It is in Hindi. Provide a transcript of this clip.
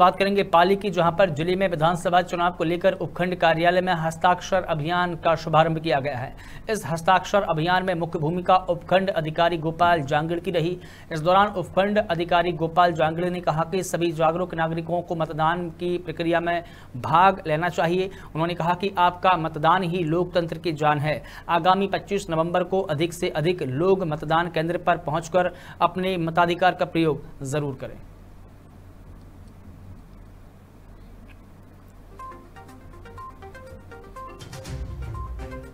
बात करेंगे पाली की जहां पर जिले में विधानसभा चुनाव को लेकर उपखंड कार्यालय में हस्ताक्षर अभियान का शुभारंभ किया गया है इस हस्ताक्षर अभियान में मुख्य भूमिका उपखंड अधिकारी गोपाल जांगड़ की रही इस दौरान उपखंड अधिकारी गोपाल जांगड़ ने कहा कि सभी जागरूक नागरिकों को मतदान की प्रक्रिया में भाग लेना चाहिए उन्होंने कहा कि आपका मतदान ही लोकतंत्र की जान है आगामी पच्चीस नवम्बर को अधिक से अधिक लोग मतदान केंद्र पर पहुँच अपने मताधिकार का प्रयोग जरूर करें